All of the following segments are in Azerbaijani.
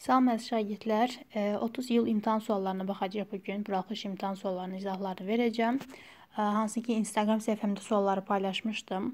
Salam əziz şagirdlər, 30 il imtahan suallarına baxacağıq bu gün. Buraxılış imtahan suallarının izahlarını verəcəm. E, hansı ki, Instagram səhifəmdə sualları paylaşmışdım.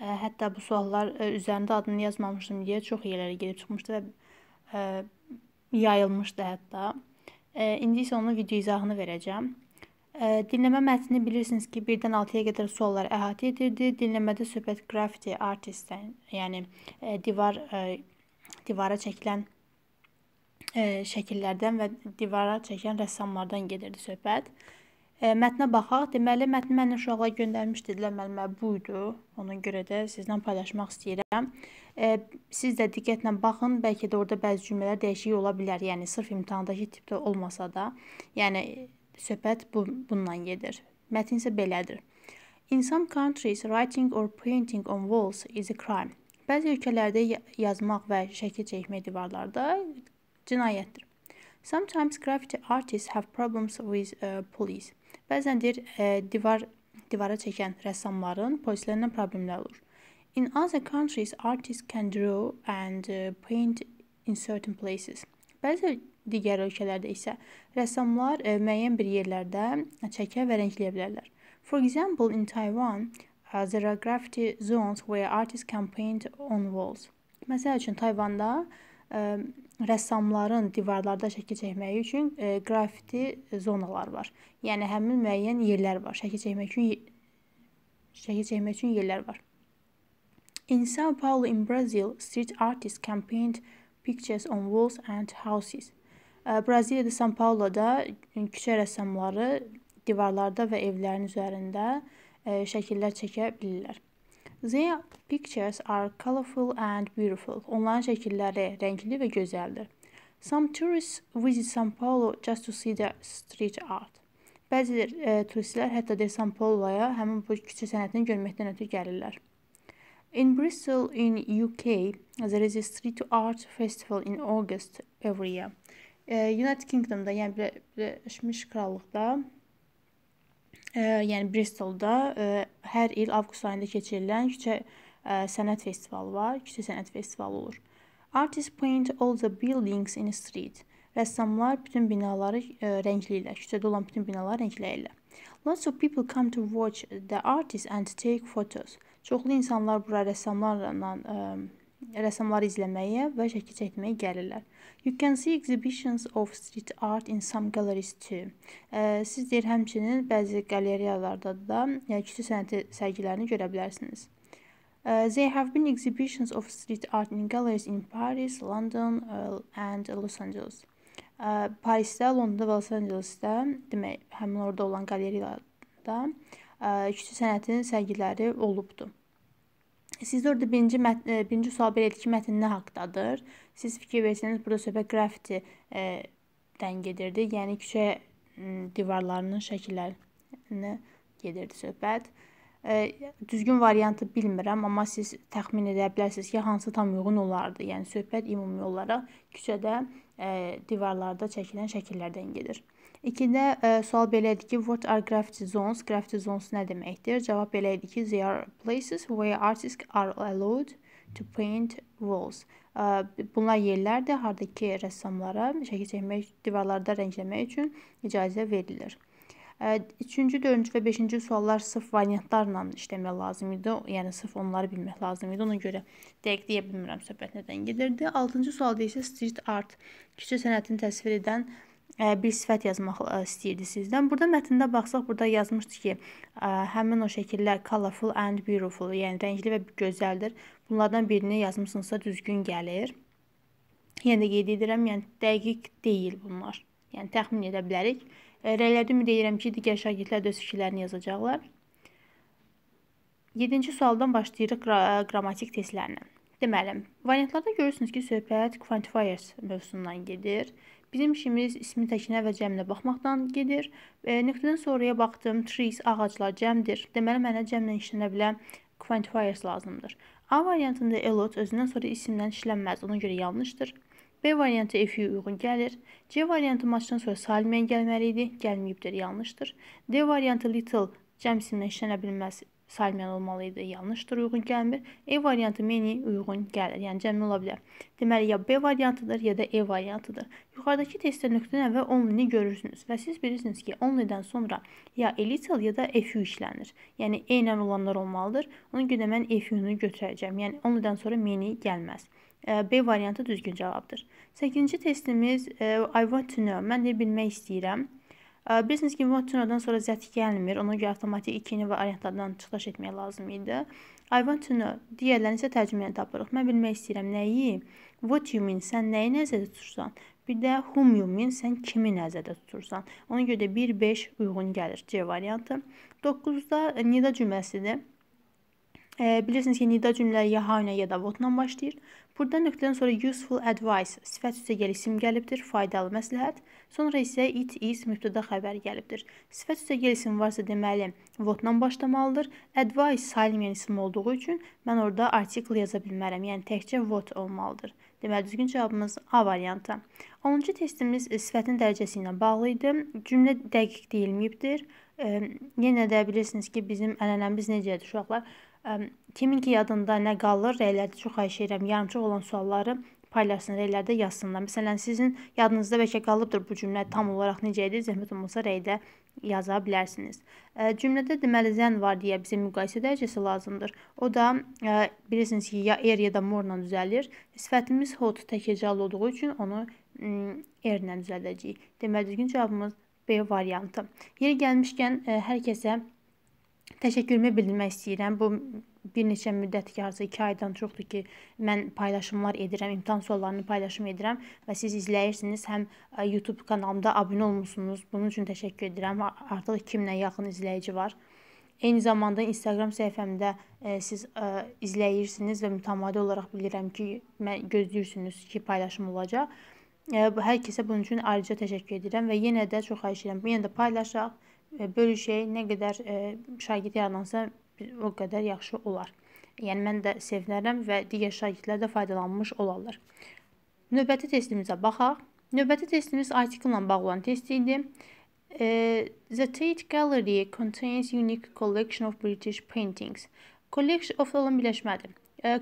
E, hətta bu suallar e, üzərində adını yazmamışdım deyə çox yerlərə gedib çıxmışdı və yayılmışdı hətta. İndi isə onun video izahını verəcəm. Dinləmə mətnini bilirsiniz ki, 1-dən 6-ya qədər suallar əhatə edirdi. Dinləmədə söhbət qrafiti artistdən, yəni divar divara çəkilən E, şəkillərdən və divara çəkən rəssamlardan gedirdi söhbət. E, mətnə baxaq. Deməli, mətni mənim uşaqlar göndərmişdi. Dilə müəllimə bu idi. Ona görə də sizlə paylaşmaq istəyirəm. E, siz də diqqətlə baxın. Bəlkə də orada bəzi cümlələr dəyişik ola bilər. Yəni sırf imtahandakı tipdə olmasa da, yəni söhbət bu bundan gedir. Mətn isə belədir. In some countries, writing or painting on walls is a crime. Bəzi ölkələrdə yazmaq və şəkil çəkmək divarlarda Cinayətdir. Sometimes graffiti artists have problems with uh, police. Bəzən deyir, ə, uh, divar divara çəkən rəssamların polislərlə problemləri olur. In other countries, artists can draw and uh, paint in certain places. Bəzi digər ölkələrdə isə rəssamlar ə, uh, müəyyən bir yerlərdə çəkə və rəngləyə bilərlər. For example, in Taiwan, uh, there are graffiti zones where artists can paint on walls. Məsəl üçün Tayvanda E, rəssamların divarlarda şəkil çəkməyi üçün e, qrafiti zonalar var. Yəni həmin müəyyən yerlər var. Şəkil çəkmək üçün şəkil çəkmək üçün yerlər var. In São Paulo in Brazil, street artists can paint pictures on walls and houses. E, Braziliyada São Paulo-da küçə rəssamları divarlarda və evlərin üzərində şəkillər çəkə bilirlər. Their pictures are colorful and beautiful. Onların şəkilləri rəngli və gözəldir. Some tourists visit São Paulo just to see the street art. Bəzi e, turistlər hətta də São Paulo-ya həmin bu küçə sənətini görməkdən ötürü gəlirlər. In Bristol in UK, there is a street art festival in August every year. E, United Kingdom'da, yəni Birləşmiş Krallıqda yəni Bristolda e, hər il avqust ayında keçirilən küçə e, sənət festivalı var, küçə sənət festivalı olur. Artists paint all the buildings in a street. Rəssamlar bütün binaları e, rəngləyirlər. Küçədə olan bütün binaları rəngləyirlər. Lots of people come to watch the artists and take photos. Çoxlu insanlar bura rəssamlarla rəssamları izləməyə və şəkil çəkməyə gəlirlər. You can see exhibitions of street art in some galleries too. Ə, siz deyir həmçinin bəzi qaleriyalarda da yəni kiçik sənət sərgilərini görə bilərsiniz. Uh, there have been exhibitions of street art in galleries in Paris, London uh, and Los Angeles. Uh, Parisdə, Londonda və Los Angelesdə, demək, həmin orada olan qaleriyalarda uh, kiçik sənətin sərgiləri olubdu. Sizdə orada birinci mətn e, birinci sual belə idi ki, mətn nə haqqdadır? Siz fikir versəniz, burada söhbət qrafiti e, dən gedirdi. Yəni küçə divarlarının şəkillərinə gedirdi söhbət. E, düzgün variantı bilmirəm, amma siz təxmin edə bilərsiniz ki, hansı tam uyğun olardı. Yəni söhbət ümumi olaraq küçədə divarlarda çəkilən şəkillərdən gedir. İkidə ə, e, sual belə idi ki, what are graffiti zones? Graffiti zones nə deməkdir? Cavab belə idi ki, they are places where artists are allowed to paint walls. Ə, e, bunlar yerlərdir harda ki, rəssamlara şəkil çəkmək, divarlarda rəngləmək üçün icazə verilir. 3-cü, e, 4-cü və 5-ci suallar sırf variantlarla işləmək lazım idi. Yəni sırf onları bilmək lazım idi. Ona görə dəqiq deyə bilmirəm söhbət nədən gedirdi. 6-cı sualda isə street art, küçə sənətini təsvir edən bir sifət yazmaq istəyirdi sizdən. Burada mətndə baxsaq, burada yazmışdı ki, həmin o şəkillər colorful and beautiful, yəni rəngli və gözəldir. Bunlardan birini yazmısınızsa düzgün gəlir. Yenə də qeyd edirəm, yəni dəqiq deyil bunlar. Yəni təxmin edə bilərik. Rəylərdə ümid edirəm ki, digər şagirdlər də öz fikirlərini yazacaqlar. 7-ci sualdan başlayırıq qrammatik testlərinə. Deməli, variantlarda görürsünüz ki, söhbət quantifiers mövzusundan gedir. Bizim işimiz ismi təkinə və cəminə baxmaqdan gedir. E, nöqtədən sonraya baxdım. Trees ağaclar cəmdir. Deməli mənə cəmlə işlənə bilən quantifiers lazımdır. A variantında a lot özündən sonra isimdən işlənməz. Ona görə yanlışdır. B variantı F-yə uyğun gəlir. C variantı maçdan sonra Salimə gəlməli idi. Gəlməyibdir, yanlışdır. D variantı Little cəmsindən işlənə bilməz salmiyan olmalı idi. Yanlışdır, uyğun gəlmir. E variantı meni uyğun gəlir. Yəni cəmi ola bilər. Deməli ya B variantıdır, ya da E variantıdır. Yuxarıdakı testdə nöqtədən və onlini görürsünüz və siz bilirsiniz ki, onlidən sonra ya elital ya da FU işlənir. Yəni E ilə olanlar olmalıdır. Ona görə mən FU-nu götürəcəm. Yəni onlidən sonra meni gəlməz. E, B variantı düzgün cavabdır. 8-ci testimiz e, I want to know. Mən də bilmək istəyirəm. Bilirsiniz ki, Vantünadan sonra zəti gəlmir. Ona görə avtomatik ikini və orientlardan çıxdaş etmək lazım idi. I want to know. Digərlərini isə tərcümə ilə tapırıq. Mən bilmək istəyirəm nəyi? What you mean? Sən nəyi nəzərdə tutursan? Bir də whom you mean? Sən kimi nəzərdə tutursan? Ona görə də 1-5 uyğun gəlir C variantı. 9-da e, nida cümləsidir. E, bilirsiniz ki, nida cümlələri ya ha ilə ya da votla başlayır. Burada nöqtədən sonra useful advice sifət üstə gəl isim gəlibdir, faydalı məsləhət. Sonra isə it is mübtəda xəbər gəlibdir. Sifət üstə gəl isim varsa deməli votla başlamalıdır. Advice salimiyan isim olduğu üçün mən orada article yaza bilmərəm. Yəni təkcə vot olmalıdır. Deməli düzgün cavabımız A variantı. 10-cu testimiz e, sifətin dərəcəsi ilə bağlı idi. Cümlə dəqiq deyilməyibdir. E, yenə də bilirsiniz ki, bizim ənənəmiz necədir uşaqlar? Kiminki yadında nə qalır, rəylərdə çox xahiş edirəm, yarımçıq olan sualları paylaşsın, rəylərdə yazsınlar. Məsələn, sizin yadınızda bəlkə qalıbdır bu cümlə tam olaraq necə idi? Zəhmət olmasa rəydə yaza bilərsiniz. Cümlədə deməli zən var deyə bizə müqayisə dərəcəsi lazımdır. O da bilirsiniz ki, ya er ya da morla düzəlir. Sifətimiz hot təkəccərli olduğu üçün onu erlə düzəldəcəyik. Deməli düzgün cavabımız B variantı. Yeri gəlmişkən hər kəsə təşəkkürümü bildirmək istəyirəm. Bu bir neçə müddət ki, artıq 2 aydan çoxdur ki, mən paylaşımlar edirəm, imtahan suallarını paylaşım edirəm və siz izləyirsiniz, həm e, YouTube kanalımda abunə olmusunuz. Bunun üçün təşəkkür edirəm. Artıq 2000-ə yaxın izləyici var. Eyni zamanda Instagram səhifəmdə ə, e, siz ə, e, izləyirsiniz və mütəmadi olaraq bilirəm ki, mən gözləyirsiniz ki, paylaşım olacaq. Ə, hər kəsə bunun üçün ayrıca təşəkkür edirəm və yenə də çox xahiş edirəm, bu yenə də paylaşaq E, bölüşək, nə qədər e, şagird yaransa o qədər yaxşı olar. Yəni mən də sevinərəm və digər şagirdlər də faydalanmış olarlar. Növbəti testimizə baxaq. Növbəti testimiz artikulla bağlı olan test idi. E, The Tate Gallery contains unique collection of British paintings. Collection of olan birləşmədir.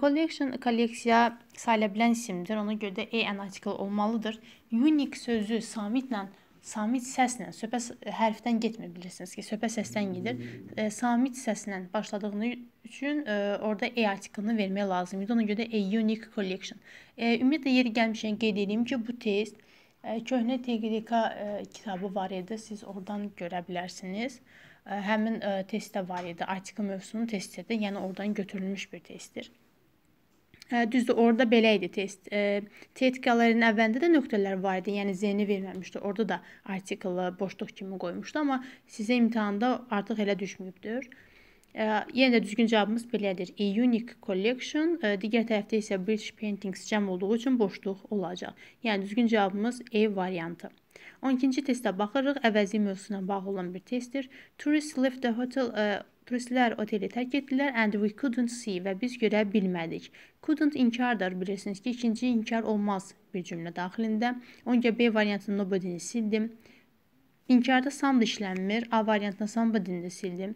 Collection kolleksiya sayıla bilən isimdir. Ona görə də A an article olmalıdır. Unique sözü samitlə Samit səslə, söhbət e, hərfdən getmir bilirsiniz ki, söhbət səsdən gedir. E, samit səslə başladığını üçün e, orada E artiklını vermək lazım idi. Ona görə də a unique collection. E, ümumiyyətlə yeri gəlmişkən qeyd edeyim ki, bu test e, köhnə TQDK e, kitabı var idi. Siz oradan görə bilərsiniz. E, həmin e, testdə var idi. Artikl mövzusunu testdə, yəni oradan götürülmüş bir testdir. Hə, düzdür, orada belə idi test. Tetkikaların əvvəlində də nöqtələr var idi. Yəni Z-ni verməmişdi. Orada da artiklı boşluq kimi qoymuşdu, amma sizə imtahanda artıq elə düşməyibdir. Yenə də düzgün cavabımız belədir. A unique collection, digər tərəfdə isə British paintings cəm olduğu üçün boşluq olacaq. Yəni düzgün cavabımız E variantı. 12-ci testə baxırıq. Əvəzi mövzusuna bağlı olan bir testdir. Tourists left the hotel uh, Turistlər oteli tərk etdilər and we couldn't see və biz görə bilmədik. Couldn't inkardır, bilirsiniz ki, ikinci inkar olmaz bir cümlə daxilində. Onca B variantını nobody-ni sildim. İnkarda sound işlənmir, A variantına somebody-ni sildim.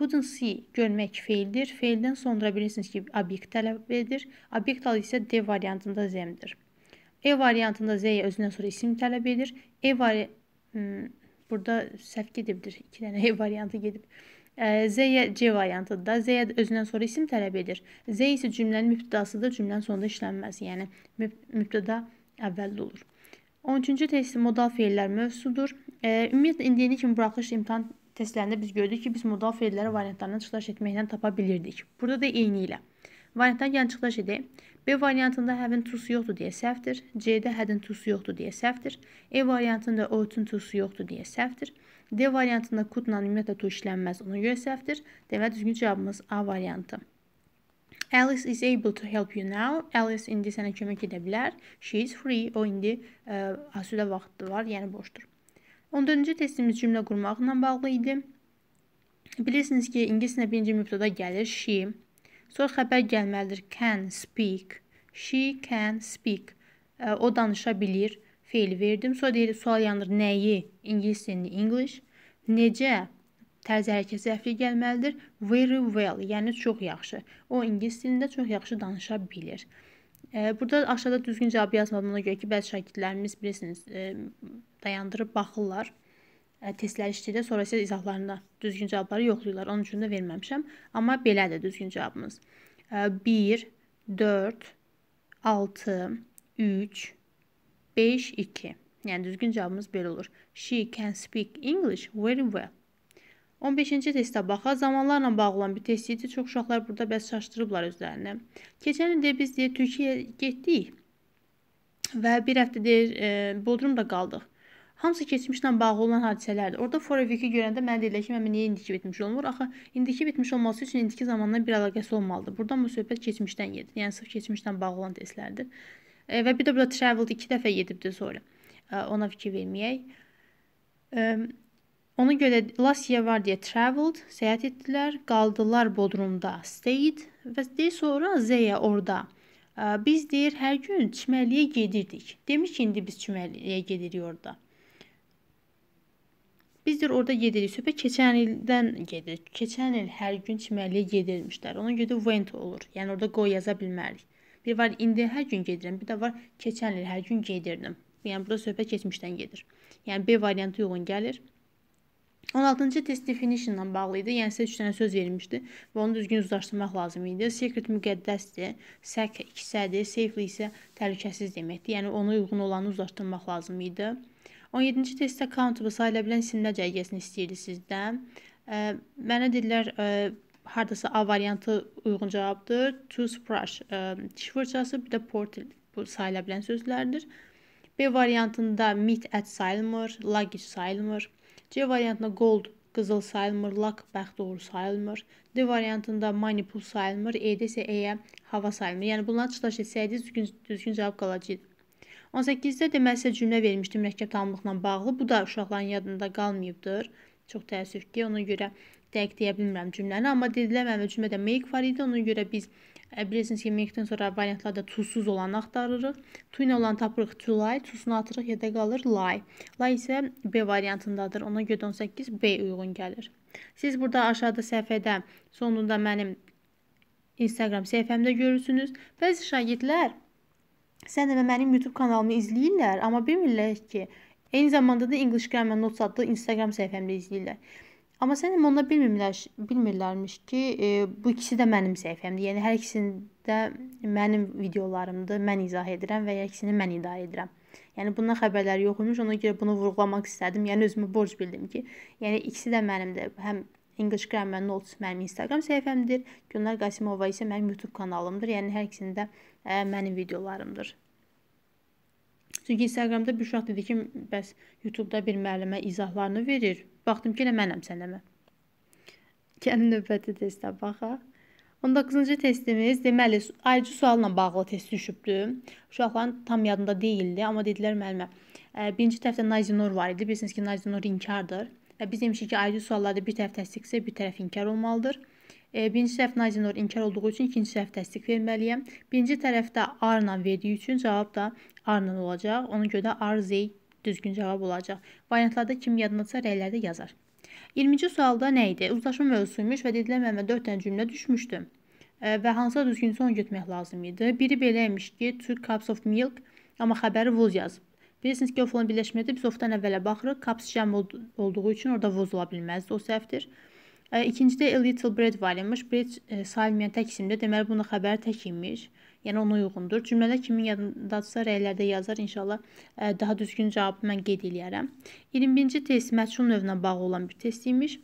Couldn't see görmək feildir. Feildən sonra bilirsiniz ki, obyekt tələb edir. Obyekt alı isə D variantında zemdir. E variantında Z-yə özündən sonra isim tələb edir. E vari hmm, burada səhv gedibdir. 2 dənə E variantı gedib. Z-yə C variantıdır da. Z-yə özündən sonra isim tələb edir. Z isə cümlənin mübtidasıdır, cümlənin sonunda işlənməz. Yəni mübtida əvvəlli olur. 13-cü test modal feillər mövzusudur. E, ümumiyyətlə indiyənə kimi buraxılış imtahan testlərində biz gördük ki, biz modal feilləri variantlarından çıxış etməklə tapa bilirdik. Burada da eyni ilə. Variantdan gələn yəni çıxış edək. B variantında həvin tusu yoxdur deyə səhvdir. C-də hədin tusu yoxdur deyə səhvdir. E variantında oğutun tusu yoxdur deyə səhvdir. D variantında kudla ümumiyyətlə tu işlənməz. Ona görə səhvdir. Deməli düzgün cavabımız A variantı. Alice is able to help you now. Alice indi sənə kömək edə bilər. She is free. O indi ə, asülə vaxtı var, yəni boşdur. 14-cü testimiz cümlə qurmaqla bağlı idi. Bilirsiniz ki, ingiliscə birinci mübtəda gəlir she. Sonra xəbər gəlməlidir can speak. She can speak. O danışa bilir feil verdim. Sonra deyir, sual yanır nəyi? İngilis dilini English. Necə? Tərzi hərəkəsi zərfi gəlməlidir. Very well, yəni çox yaxşı. O ingilis dilində çox yaxşı danışa bilir. E, burada aşağıda düzgün cavab yazmadım ona görə ki, bəzi şagirdlərimiz bilirsiniz, e, dayandırıb baxırlar e, testlər işləyir, sonra isə izahlarında düzgün cavabları yoxlayırlar. Onun üçün də verməmişəm, amma belədir düzgün cavabımız. 1 4 6 3 5 2. Yəni düzgün cavabımız belə olur. She can speak English very well. 15-ci testə baxaq. Zamanlarla bağlı olan bir test idi. Çox uşaqlar burada bəs çaşdırıblar özlərini. Keçən ildə biz deyə Türkiyəyə getdik. Və bir həftə deyir, e, Bodrumda qaldıq. Hamısı keçmişlə bağlı olan hadisələrdir. Orda Foreviki görəndə mənə deyirlər ki, mən niyə indiki bitmiş olmur? Axı indiki bitmiş olması üçün indiki zamanla bir əlaqəsi olmalıdır. Burdan bu söhbət keçmişdən gedir. Yəni sırf keçmişlə bağlı olan testlərdir. Və bir də bura traveled 2 dəfə gedibdi sonra. E, ona fikir verməyək. Ona görə last year var deyə traveled, səyahət etdilər, qaldılar Bodrumda, stayed və deyir sonra Zeya orada. Biz deyir hər gün çimərliyə gedirdik. Demiş ki, indi biz çimərliyə gedirik orada. Biz də orada gedirik. Söhbət keçən ildən gedir. Keçən il hər gün çimərliyə gedirmişlər. Ona görə də went olur. Yəni orada go yaza bilmərik. Bir var indi hər gün gedirəm, bir də var keçən il hər gün gedirdim. Yəni burada söhbət keçmişdən gedir. Yəni B variantı uyğun gəlir. 16-cı test definition ilə bağlı idi. Yəni sizə 3 dənə söz verilmişdi və onu düzgün uzlaşdırmaq lazım idi. Secret müqəddəsdir, sək ikisədir, safely isə təhlükəsiz deməkdir. Yəni ona uyğun olanı uzlaşdırmaq lazım idi. 17-ci testdə countable sayıla bilən isimlər cərgəsini istəyirdi sizdən. Ə, mənə dedilər ə, hardasa A variantı uyğun cavabdır. To sprush e, diş fırçası, bir də portil bu sayıla bilən sözlərdir. B variantında meat ət sayılmır, luggage sayılmır. C variantında gold qızıl sayılmır, luck bəxt doğru sayılmır. D variantında money pul sayılmır, E-də isə E-yə hava sayılmır. Yəni bunları çıxdaş etsəydiniz düzgün, düzgün cavab qalacaqdı. 18-də deməli sizə cümlə vermişdim mürəkkəb tamlıqla bağlı. Bu da uşaqların yadında qalmayıbdır. Çox təəssüf ki, ona görə dəqiq deyə bilmirəm cümləni, amma dediləməmə cümlədə make var idi. Ona görə biz e, bilirsiniz ki, make-dən sonra variantlarda tuzsuz olanı axtarırıq. To ilə olanı tapırıq to lie, tuzunu atırıq, yerdə qalır lie. Lie isə B variantındadır. Ona görə 18 B uyğun gəlir. Siz burada aşağıda səhifədə sonunda mənim Instagram səhifəmdə görürsünüz. Bəzi şagirdlər sən də mənim YouTube kanalımı izləyirlər, amma bilmirlər ki, eyni zamanda da English Grammar Notes adlı Instagram səhifəmdə izləyirlər. Amma sənin onda bilmirlər, bilmirlərmiş ki, e, bu ikisi də mənim səhifəmdir. Yəni hər ikisində mənim videolarımdır, mən izah edirəm və ya ikisini mən idarə edirəm. Yəni bundan xəbərləri yox imiş, ona görə bunu vurğulamaq istədim. Yəni özümə borc bildim ki, yəni ikisi də mənimdir. Həm English Grammar Notes mənim Instagram səhifəmdir. Gülnar Qasimova isə mənim YouTube kanalımdır. Yəni hər ikisində e, mənim videolarımdır. Çünki Instagramda bir uşaq dedi ki, bəs YouTube-da bir müəllimə izahlarını verir. Baxdım ki, elə mənəm sənəmə. Gəlin növbəti testə baxaq. 19-cu testimiz deməli aycı sualla bağlı test düşübdü. Uşaqların tam yadında deyildi, amma dedilər müəllimə. Birinci tərəfdə Nazinor var idi. Bilirsiniz ki, Nazinor inkardır. Və biz demişik ki, aycı suallarda bir tərəf təsdiqsə, bir tərəf inkar olmalıdır. E, birinci səhv Nazinor inkar olduğu üçün ikinci səhv təsdiq verməliyəm. Birinci tərəfdə R-la verdiyi üçün cavab da R-la olacaq. Ona görə də R-Z düzgün cavab olacaq. Variantlarda kim yadındadırsa rəylərdə yazar. 20-ci sualda nə idi? Uzlaşma mövzusuymuş və dedilər mənə 4 dənə cümlə düşmüşdü. E, və hansısa düzgün son götürmək lazım idi. Biri belə imiş ki, two cups of milk, amma xəbəri vuz yazıb. Bilirsiniz ki, oflan birləşmədə biz ofdan əvvələ baxırıq. Cups cəm olduğu üçün orada vuz ola bilməzdi, o səhvdir. İkincidə A Little Bread var imiş. Bread e, salmayan tək isimdir. Deməli bunun xəbəri tək imiş. Yəni ona uyğundur. Cümlədə kimin yadındadırsa rəylərdə yazar. İnşallah e, daha düzgün cavabı mən qeyd eləyərəm. 21-ci test məçhul növünə bağlı olan bir test imiş.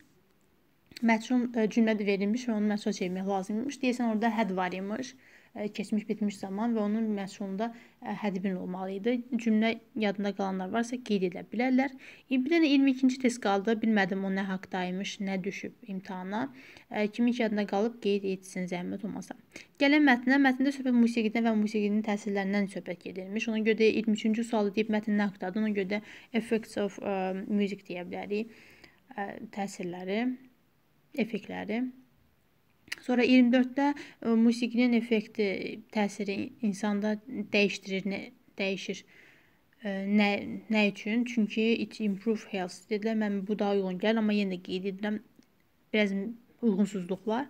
Məçhul e, cümlədə verilmiş və onu məçhula çevirmək lazım imiş. Deyəsən orada had var imiş. E, keçmiş bitmiş zaman və onun məsulunda hədbin olmalı idi. Cümlə yadında qalanlar varsa qeyd edə bilərlər. E, bir dənə 22-ci test qaldı. Bilmədim o nə haqdaymış, nə düşüb imtahana. Kimin yadında qalıb qeyd etsin zəhmət olmasa. Gəlin mətnə. Mətndə söhbət musiqidən və musiqinin təsirlərindən söhbət edilmiş. Ona görə də 23-cü sualı deyib mətn nə haqdadır. Ona görə də effects of uh, music deyə bilərik. Ə, təsirləri, effektləri. Sonra 24-də e, musiqinin effekti e, təsiri insanda dəyişdirir, nə, dəyişir. E, nə nə üçün? Çünki it improve health dedilər. Mən bu daha uyğun gəlir, amma yenə də qeyd edirəm biraz uyğunsuzluq var.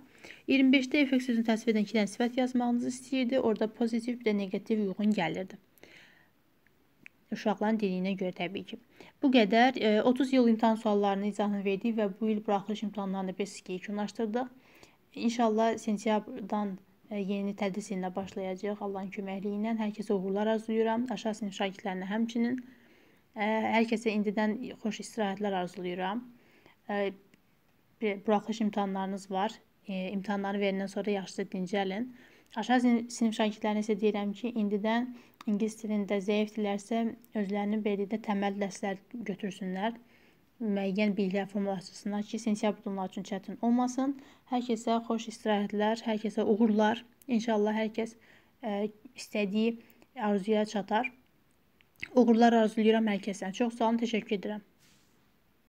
25-də effekt sözünü təsvir edən iki dənə sifət yazmağınızı istəyirdi. Orada pozitiv və neqativ uyğun gəlirdi uşaqların diliyinə görə təbii ki. Bu qədər 30 il imtahan suallarını izahını verdik və bu il buraxılış imtahanlarını 5-2 yekunlaşdırdıq. İnşallah sentyabrdan e, yeni tədris ilinə başlayacağıq. Allahın köməkliyi ilə hər kəsə uğurlar arzulayıram. Aşağı sinif şagirdlərinə həmçinin e, hər kəsə indidən xoş istirahətlər arzulayıram. E, buraxılış imtahanlarınız var. İmtahanları verəndən sonra yaxşıca dincəlin. Aşağı sinif şagirdlərinə isə deyirəm ki, indidən ingilis dilində zəifdirlərsə, özlərinin belində təməl dərslər götürsünlər müəyyən bilgi formalaşdırsınlar ki, sentyabr onlar üçün çətin olmasın. Hər kəsə xoş istirahətlər, hər kəsə uğurlar. İnşallah hər kəs ə, e, istədiyi arzuya çatar. Uğurlar arzulayıram hər kəsə. Çox sağ olun, təşəkkür edirəm.